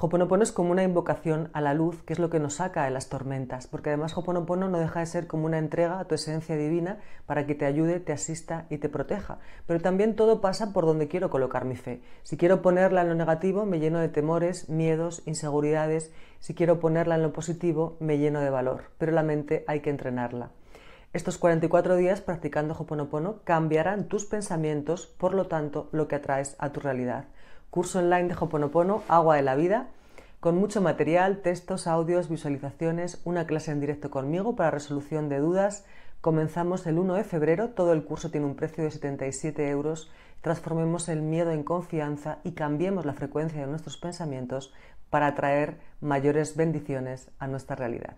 Joponopono es como una invocación a la luz, que es lo que nos saca de las tormentas, porque además Hoponopono no deja de ser como una entrega a tu esencia divina para que te ayude, te asista y te proteja. Pero también todo pasa por donde quiero colocar mi fe. Si quiero ponerla en lo negativo, me lleno de temores, miedos, inseguridades. Si quiero ponerla en lo positivo, me lleno de valor. Pero la mente hay que entrenarla. Estos 44 días practicando Hoponopono cambiarán tus pensamientos, por lo tanto, lo que atraes a tu realidad curso online de Joponopono, Agua de la Vida, con mucho material, textos, audios, visualizaciones, una clase en directo conmigo para resolución de dudas. Comenzamos el 1 de febrero, todo el curso tiene un precio de 77 euros. Transformemos el miedo en confianza y cambiemos la frecuencia de nuestros pensamientos para atraer mayores bendiciones a nuestra realidad.